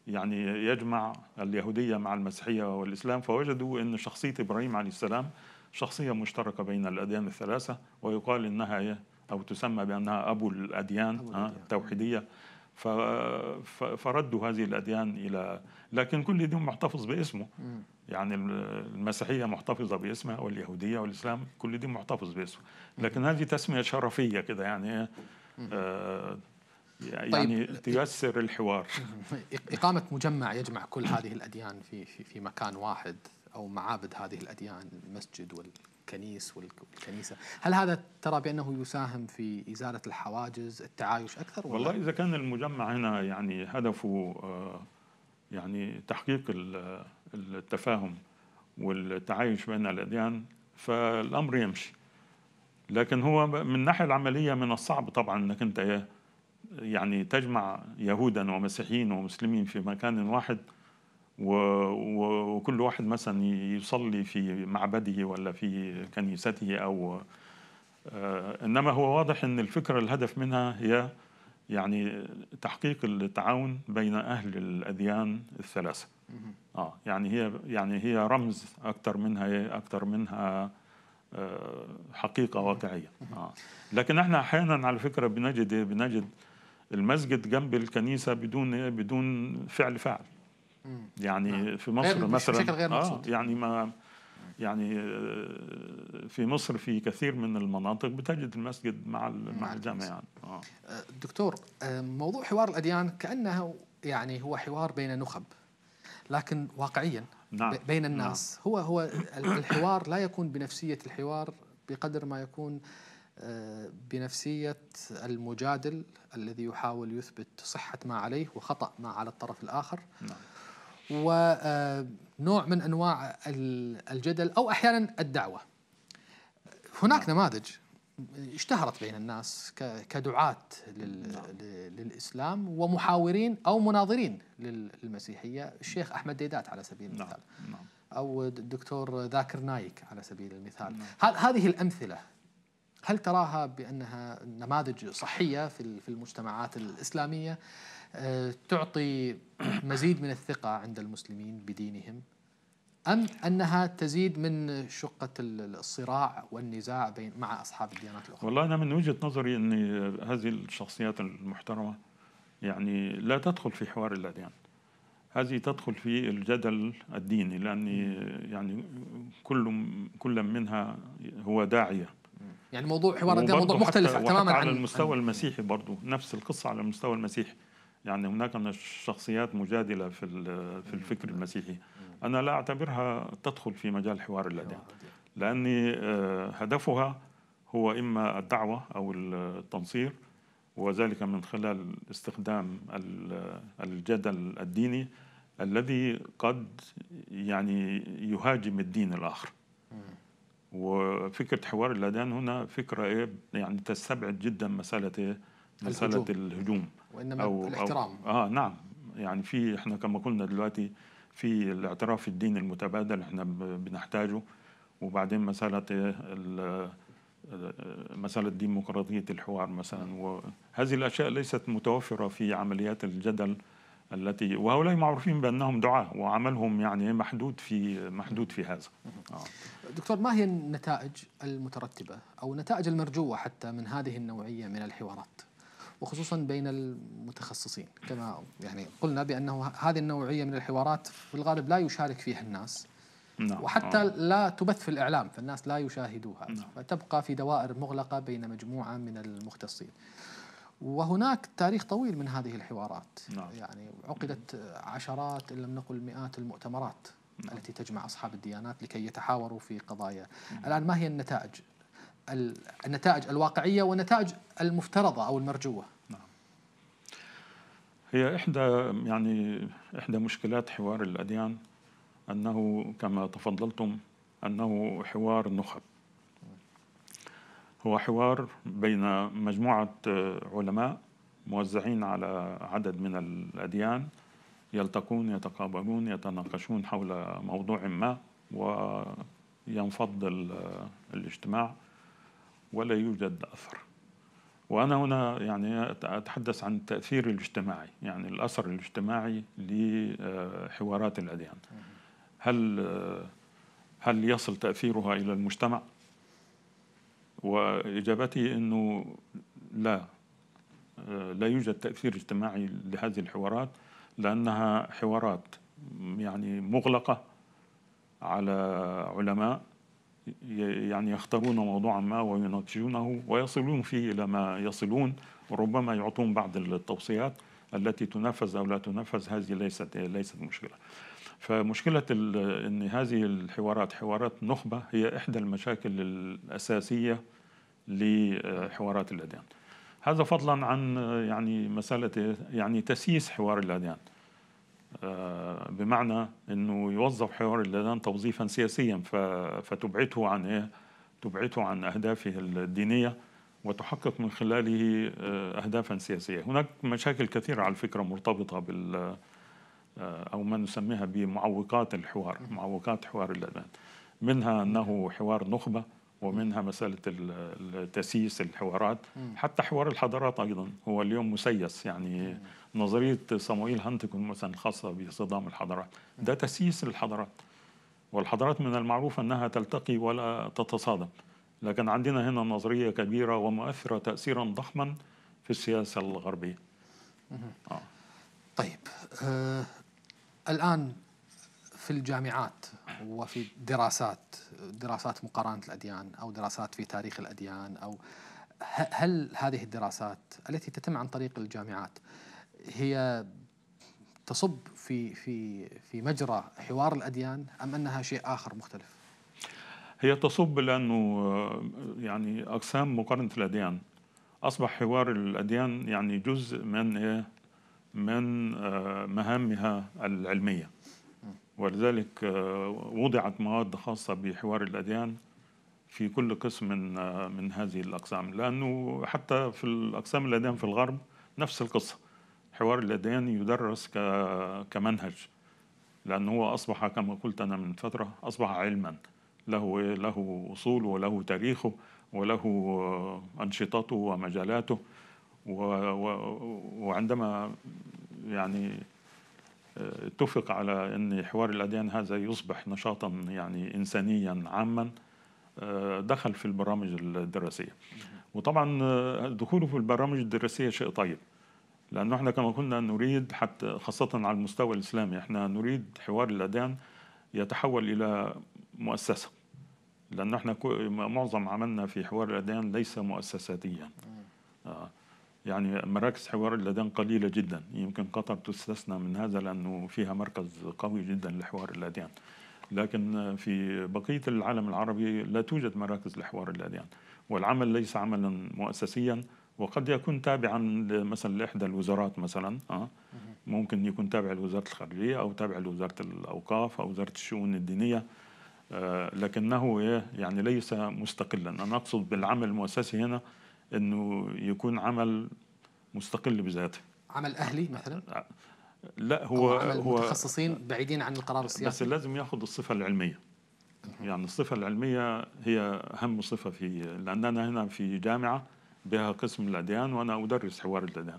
يعني يجمع اليهودية مع المسيحية والإسلام فوجدوا أن شخصية إبراهيم عليه السلام شخصية مشتركة بين الأديان الثلاثة ويقال إنها إيه؟ أو تسمى بأنها أبو الأديان, آه، التوحيدية فردوا هذه الأديان إلى لكن كل دين محتفظ باسمه يعني المسيحية محتفظة باسمها واليهودية والإسلام كل دين محتفظ باسمه لكن هذه تسمية شرفية كده يعني إيه؟ آه، طيب، يعني تيسر الحوار إقامة مجمع يجمع كل هذه الأديان في, في مكان واحد أو معابد هذه الأديان المسجد والكنيس والكنيسة هل هذا ترى بأنه يساهم في إزالة الحواجز التعايش أكثر ولا؟ والله إذا كان المجمع هنا يعني هدفه آه، يعني تحقيق التفاهم والتعايش بين الأديان فالأمر يمشي لكن هو من الناحية العملية من الصعب طبعا أنك أنت آه، يعني تجمع يهودا ومسيحيين ومسلمين في مكان واحد وكل واحد مثلا يصلي في معبده ولا في كنيسته او آه، انما هو واضح ان الفكره الهدف منها هي يعني تحقيق التعاون بين اهل الاديان الثلاثه اه يعني هي يعني هي رمز اكثر منها اكثر منها آه، حقيقه واقعيه آه. لكن احنا احيانا على فكره بنجد إيه؟ بنجد المسجد جنب الكنيسه بدون إيه؟ بدون فعل فعل يعني نعم. في مصر مثلا غير آه يعني ما يعني آه، في مصر في كثير من المناطق بتجد المسجد مع مع نعم، الجامع يعني. آه. آه، دكتور آه، موضوع حوار الاديان كانه يعني هو حوار بين نخب لكن واقعيا نعم. بين نعم. الناس نعم. هو هو الحوار لا يكون بنفسيه الحوار بقدر ما يكون بنفسيه المجادل الذي يحاول يثبت صحه ما عليه وخطا ما على الطرف الاخر نعم. ونوع آه، من انواع الجدل او احيانا الدعوه. هناك نعم. نماذج اشتهرت بين الناس كدعاة نعم. للإسلام ومحاورين أو مناظرين للمسيحية الشيخ أحمد ديدات على سبيل نعم. المثال أو الدكتور ذاكر نايك على سبيل المثال هذه الأمثلة هل تراها بأنها نماذج صحية في المجتمعات الإسلامية؟ آه، تعطي *clears throat* مزيد من الثقة عند المسلمين بدينهم أم أنها تزيد من شقة الصراع والنزاع بين مع أصحاب الديانات الأخرى والله أنا من وجهة نظري أن هذه الشخصيات المحترمة يعني لا تدخل في حوار الأديان هذه تدخل في الجدل الديني لأن يعني كل كل منها هو داعية يعني موضوع حوار الأديان موضوع مختلف تماما على المستوى عن المسيحي برضه نفس القصة على المستوى المسيحي يعني هناك من الشخصيات مجادلة في في الفكر المسيحي أنا لا أعتبرها تدخل في مجال حوار الأديان لأني آه، هدفها هو إما الدعوة أو التنصير وذلك من خلال استخدام الجدل الديني الذي قد يعني يهاجم الدين الآخر وفكرة حوار الأديان هنا فكرة إيه؟ يعني تستبعد جدا مسألة إيه؟ مسألة الهجوم, الهجوم. وانما أو الاحترام أو اه نعم يعني في احنا كما قلنا دلوقتي في الاعتراف الديني المتبادل احنا بنحتاجه وبعدين مساله مسألة ديمقراطية الحوار مثلا وهذه الأشياء ليست متوفرة في عمليات الجدل التي وهؤلاء معروفين بأنهم دعاة وعملهم يعني محدود في محدود في هذا آه. دكتور ما هي النتائج المترتبة أو النتائج المرجوة حتى من هذه النوعية من الحوارات؟ وخصوصا بين المتخصصين كما يعني قلنا بأنه هذه النوعية من الحوارات في الغالب لا يشارك فيها الناس نعم. وحتى آه. لا تبث في الإعلام فالناس لا يشاهدوها نعم. فتبقى في دوائر مغلقة بين مجموعة من المختصين وهناك تاريخ طويل من هذه الحوارات نعم. يعني عقدت عشرات إن لم نقل مئات المؤتمرات نعم. التي تجمع أصحاب الديانات لكي يتحاوروا في قضايا الآن ما هي النتائج النتائج الواقعية والنتائج المفترضة أو المرجوة نعم. هي إحدى يعني إحدى مشكلات حوار الأديان أنه كما تفضلتم أنه حوار نخب هو حوار بين مجموعة آه، علماء موزعين على عدد من الأديان يلتقون يتقابلون يتناقشون حول موضوع ما وينفض الاجتماع ولا يوجد أثر وأنا هنا يعني أتحدث عن التأثير الاجتماعي يعني الأثر الاجتماعي لحوارات الأديان هل هل يصل تأثيرها إلى المجتمع؟ وإجابتي أنه لا لا يوجد تأثير اجتماعي لهذه الحوارات لأنها حوارات يعني مغلقة على علماء يعني يختارون موضوعا ما ويناقشونه ويصلون فيه إلى ما يصلون وربما يعطون بعض التوصيات التي تنفذ أو لا تنفذ هذه ليست ليست مشكلة فمشكلة أن هذه الحوارات حوارات نخبة هي إحدى المشاكل الأساسية لحوارات الأديان هذا فضلا عن يعني مسألة يعني تسييس حوار الأديان آه، بمعنى انه يوظف حوار اللدان توظيفا سياسيا فتبعده عن ايه؟ تبعده عن اهدافه الدينيه وتحقق من خلاله آه، اهدافا سياسيه، هناك مشاكل كثيره على فكره مرتبطه بال آه، او ما نسميها بمعوقات الحوار، معوقات حوار اللدان. منها انه حوار نخبه ومنها مساله تسييس الحوارات، حتى حوار الحضارات ايضا هو اليوم مسيس يعني نظريه صموئيل هانتكون مثلا الخاصه بصدام الحضارات ده تسييس للحضارات والحضارات من المعروف انها تلتقي ولا تتصادم لكن عندنا هنا نظريه كبيره ومؤثره تاثيرا ضخما في السياسه الغربيه. آه. طيب آه الان في الجامعات وفي دراسات دراسات مقارنه الاديان او دراسات في تاريخ الاديان او هل هذه الدراسات التي تتم عن طريق الجامعات هي تصب في في في مجرى حوار الاديان ام انها شيء اخر مختلف؟ هي تصب لانه آه، يعني اقسام مقارنه الاديان اصبح حوار الاديان يعني جزء من إيه؟ من آه، مهامها العلميه ولذلك آه، وضعت مواد خاصه بحوار الاديان في كل قسم من من هذه الاقسام لانه حتى في الاقسام الاديان في الغرب نفس القصه حوار الأديان يدرس كمنهج لأن هو أصبح كما قلت أنا من فترة أصبح علما له إيه؟ له أصوله وله تاريخه وله أنشطته ومجالاته و و وعندما يعني آه، اتفق على أن حوار الأديان هذا يصبح نشاطا يعني إنسانيا عاما آه، دخل في البرامج الدراسية وطبعا آه، دخوله في البرامج الدراسية شيء طيب لأنه احنا كما قلنا نريد حتى خاصة على المستوى الإسلامي احنا نريد حوار الاديان يتحول إلى مؤسسة لأنه احنا معظم عملنا في حوار الاديان ليس مؤسساتيا آه. يعني مراكز حوار الاديان قليلة جدا يمكن قطر تستثنى من هذا لأنه فيها مركز قوي جدا لحوار الاديان لكن في بقية العالم العربي لا توجد مراكز لحوار الأديان والعمل ليس عملا مؤسسيا وقد يكون تابعا مثلا لاحدى الوزارات مثلا اه ممكن يكون تابع لوزاره الخارجيه او تابع لوزاره الاوقاف او وزاره الشؤون الدينيه آه، لكنه إيه، يعني ليس مستقلا انا اقصد بالعمل المؤسسي هنا انه يكون عمل مستقل بذاته عمل اهلي مثلا آه، لا هو عمل هو متخصصين بعيدين عن القرار السياسي بس لازم ياخذ الصفه العلميه يعني الصفه العلميه هي اهم صفه في لاننا هنا في جامعه بها قسم الأديان وأنا أدرس حوار الأديان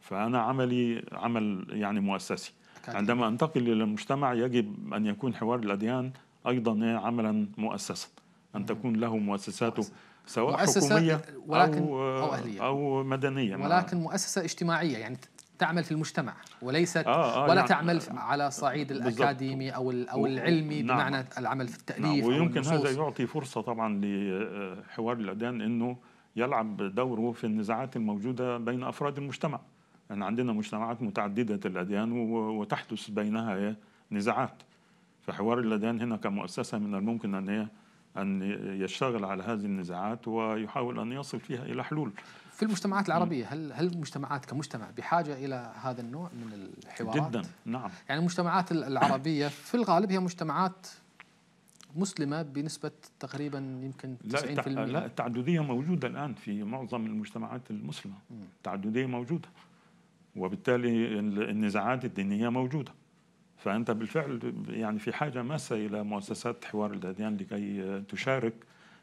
فأنا عملي عمل يعني مؤسسي عندما أنتقل إلى المجتمع يجب أن يكون حوار الأديان أيضا عملا مؤسسا أن تكون له مؤسساته سواء مؤسسة حكومية ولكن أو, أهلية أو مدنية ولكن مؤسسة اجتماعية يعني تعمل في المجتمع وليست آه آه ولا يعني تعمل آه، على صعيد الاكاديمي او او العلمي نعم بمعنى العمل في التاليف نعم ويمكن هذا يعطي فرصه طبعا لحوار الاديان انه يلعب دوره في النزاعات الموجودة بين أفراد المجتمع احنا يعني عندنا مجتمعات متعددة الأديان وتحدث بينها إيه؟ نزاعات فحوار الأديان هنا كمؤسسة من الممكن أن إيه؟ أن يشتغل على هذه النزاعات ويحاول أن يصل فيها إلى حلول في المجتمعات العربية هل هل المجتمعات كمجتمع بحاجة إلى هذا النوع من الحوارات؟ جدا نعم يعني المجتمعات العربية في الغالب هي مجتمعات مسلمه بنسبه تقريبا يمكن 90% لا, لا التعدديه موجوده الان في معظم المجتمعات المسلمه التعدديه موجوده وبالتالي النزاعات الدينيه موجوده فانت بالفعل يعني في حاجه ماسه الى مؤسسات حوار الاديان لكي تشارك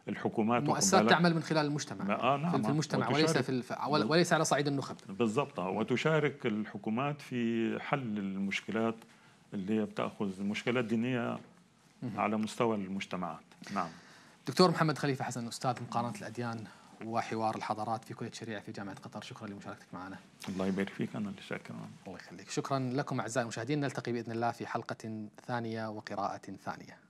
الحكومات مؤسسات تعمل من خلال المجتمع آه نعم في المجتمع وليس في الف... وليس على صعيد النخب بالضبط وتشارك الحكومات في حل المشكلات اللي هي بتاخذ مشكلات دينيه على مستوى المجتمعات نعم دكتور محمد خليفة حسن أستاذ مقارنة الأديان وحوار الحضارات في كلية الشريعة في جامعة قطر شكرا لمشاركتك معنا الله يبارك فيك أنا اللي شاكر الله يخليك شكرا لكم أعزائي المشاهدين نلتقي بإذن الله في حلقة ثانية وقراءة ثانية